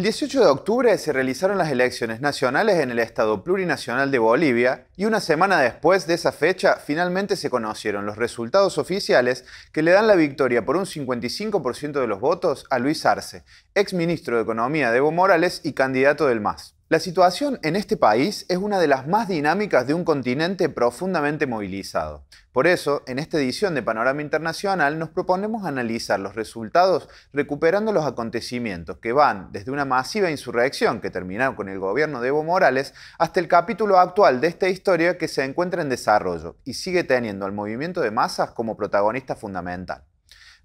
El 18 de octubre se realizaron las elecciones nacionales en el Estado Plurinacional de Bolivia y una semana después de esa fecha finalmente se conocieron los resultados oficiales que le dan la victoria por un 55% de los votos a Luis Arce, ex ministro de Economía de Evo Morales y candidato del MAS. La situación en este país es una de las más dinámicas de un continente profundamente movilizado. Por eso, en esta edición de Panorama Internacional nos proponemos analizar los resultados recuperando los acontecimientos que van desde una masiva insurrección que terminó con el gobierno de Evo Morales hasta el capítulo actual de esta historia que se encuentra en desarrollo y sigue teniendo al movimiento de masas como protagonista fundamental.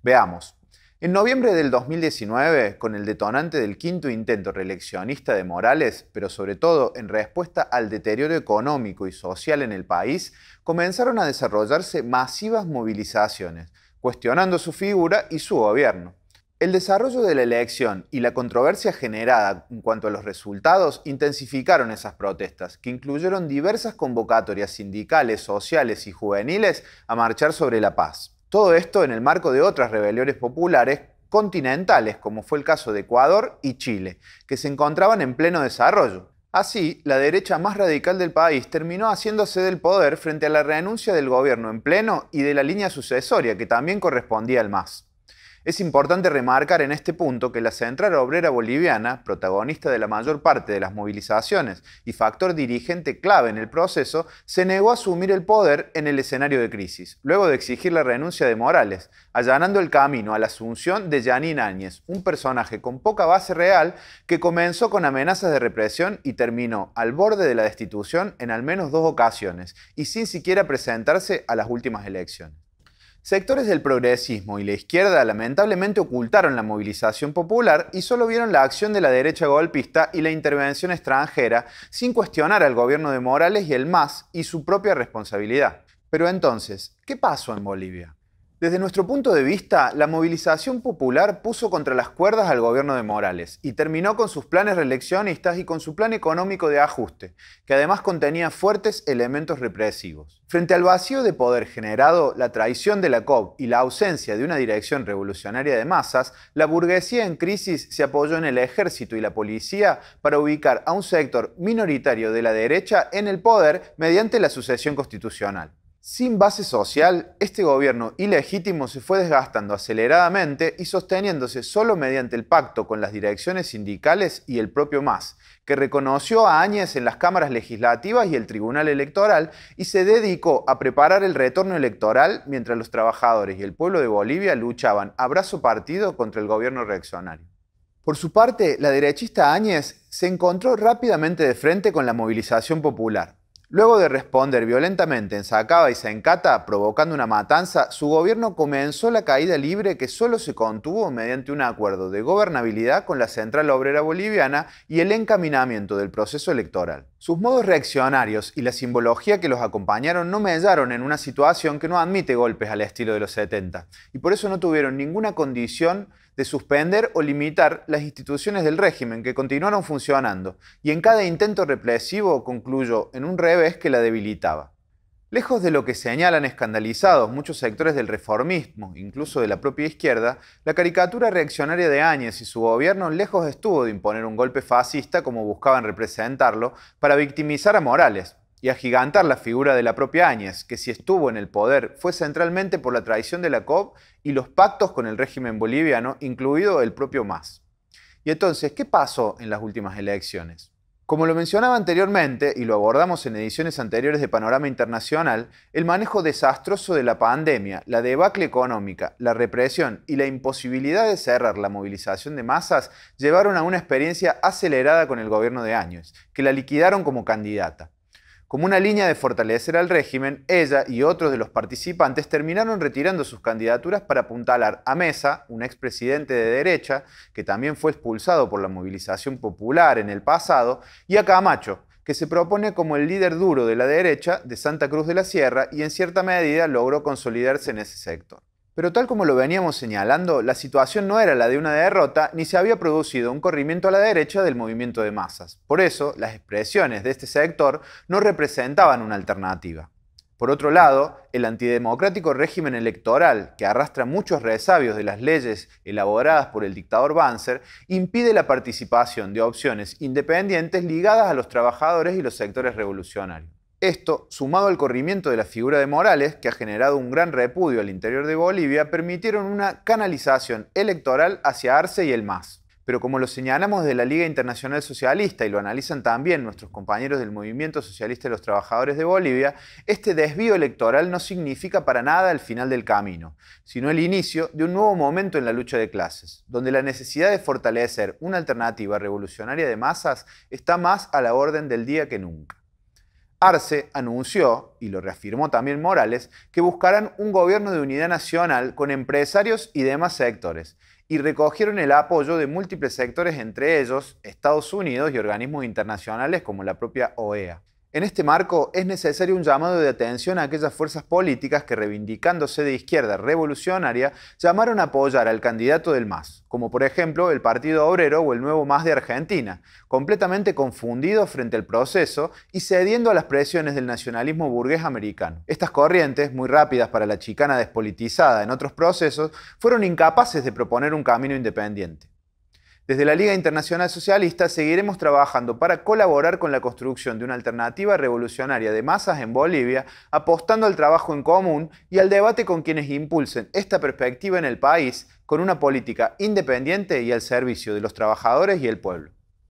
Veamos, en noviembre del 2019, con el detonante del quinto intento reeleccionista de Morales, pero sobre todo en respuesta al deterioro económico y social en el país, comenzaron a desarrollarse masivas movilizaciones, cuestionando su figura y su gobierno. El desarrollo de la elección y la controversia generada en cuanto a los resultados intensificaron esas protestas, que incluyeron diversas convocatorias sindicales, sociales y juveniles a marchar sobre la paz. Todo esto en el marco de otras rebeliones populares continentales, como fue el caso de Ecuador y Chile, que se encontraban en pleno desarrollo. Así, la derecha más radical del país terminó haciéndose del poder frente a la renuncia del gobierno en pleno y de la línea sucesoria, que también correspondía al MAS. Es importante remarcar en este punto que la Central Obrera Boliviana, protagonista de la mayor parte de las movilizaciones y factor dirigente clave en el proceso, se negó a asumir el poder en el escenario de crisis, luego de exigir la renuncia de Morales, allanando el camino a la asunción de Janine Áñez, un personaje con poca base real que comenzó con amenazas de represión y terminó al borde de la destitución en al menos dos ocasiones y sin siquiera presentarse a las últimas elecciones. Sectores del progresismo y la izquierda lamentablemente ocultaron la movilización popular y solo vieron la acción de la derecha golpista y la intervención extranjera sin cuestionar al gobierno de Morales y el MAS y su propia responsabilidad. Pero entonces, ¿qué pasó en Bolivia? Desde nuestro punto de vista, la movilización popular puso contra las cuerdas al gobierno de Morales y terminó con sus planes reeleccionistas y con su plan económico de ajuste, que además contenía fuertes elementos represivos. Frente al vacío de poder generado, la traición de la COP y la ausencia de una dirección revolucionaria de masas, la burguesía en crisis se apoyó en el ejército y la policía para ubicar a un sector minoritario de la derecha en el poder mediante la sucesión constitucional. Sin base social, este gobierno ilegítimo se fue desgastando aceleradamente y sosteniéndose solo mediante el pacto con las direcciones sindicales y el propio MAS, que reconoció a Áñez en las cámaras legislativas y el Tribunal Electoral y se dedicó a preparar el retorno electoral mientras los trabajadores y el pueblo de Bolivia luchaban a brazo partido contra el gobierno reaccionario. Por su parte, la derechista Áñez se encontró rápidamente de frente con la movilización popular Luego de responder violentamente en Sacaba y Sencata, provocando una matanza, su gobierno comenzó la caída libre que solo se contuvo mediante un acuerdo de gobernabilidad con la Central Obrera Boliviana y el encaminamiento del proceso electoral. Sus modos reaccionarios y la simbología que los acompañaron no mellaron en una situación que no admite golpes al estilo de los 70, y por eso no tuvieron ninguna condición de suspender o limitar las instituciones del régimen que continuaron funcionando, y en cada intento represivo concluyó en un revés que la debilitaba. Lejos de lo que señalan escandalizados muchos sectores del reformismo, incluso de la propia izquierda, la caricatura reaccionaria de Áñez y su gobierno lejos estuvo de imponer un golpe fascista como buscaban representarlo para victimizar a Morales y agigantar la figura de la propia Áñez, que si estuvo en el poder fue centralmente por la traición de la COP y los pactos con el régimen boliviano, incluido el propio MAS. Y entonces, ¿qué pasó en las últimas elecciones? Como lo mencionaba anteriormente y lo abordamos en ediciones anteriores de Panorama Internacional, el manejo desastroso de la pandemia, la debacle económica, la represión y la imposibilidad de cerrar la movilización de masas llevaron a una experiencia acelerada con el gobierno de años, que la liquidaron como candidata. Como una línea de fortalecer al régimen, ella y otros de los participantes terminaron retirando sus candidaturas para apuntalar a Mesa, un expresidente de derecha, que también fue expulsado por la movilización popular en el pasado, y a Camacho, que se propone como el líder duro de la derecha de Santa Cruz de la Sierra y en cierta medida logró consolidarse en ese sector. Pero tal como lo veníamos señalando, la situación no era la de una derrota ni se había producido un corrimiento a la derecha del movimiento de masas. Por eso, las expresiones de este sector no representaban una alternativa. Por otro lado, el antidemocrático régimen electoral, que arrastra muchos resabios de las leyes elaboradas por el dictador Banzer, impide la participación de opciones independientes ligadas a los trabajadores y los sectores revolucionarios. Esto, sumado al corrimiento de la figura de Morales, que ha generado un gran repudio al interior de Bolivia, permitieron una canalización electoral hacia Arce y el MAS. Pero como lo señalamos de la Liga Internacional Socialista y lo analizan también nuestros compañeros del Movimiento Socialista de los Trabajadores de Bolivia, este desvío electoral no significa para nada el final del camino, sino el inicio de un nuevo momento en la lucha de clases, donde la necesidad de fortalecer una alternativa revolucionaria de masas está más a la orden del día que nunca. Arce anunció, y lo reafirmó también Morales, que buscarán un gobierno de unidad nacional con empresarios y demás sectores, y recogieron el apoyo de múltiples sectores, entre ellos Estados Unidos y organismos internacionales como la propia OEA. En este marco, es necesario un llamado de atención a aquellas fuerzas políticas que, reivindicándose de izquierda revolucionaria, llamaron a apoyar al candidato del MAS, como por ejemplo el Partido Obrero o el Nuevo MAS de Argentina, completamente confundidos frente al proceso y cediendo a las presiones del nacionalismo burgués americano. Estas corrientes, muy rápidas para la chicana despolitizada en otros procesos, fueron incapaces de proponer un camino independiente. Desde la Liga Internacional Socialista seguiremos trabajando para colaborar con la construcción de una alternativa revolucionaria de masas en Bolivia, apostando al trabajo en común y al debate con quienes impulsen esta perspectiva en el país con una política independiente y al servicio de los trabajadores y el pueblo.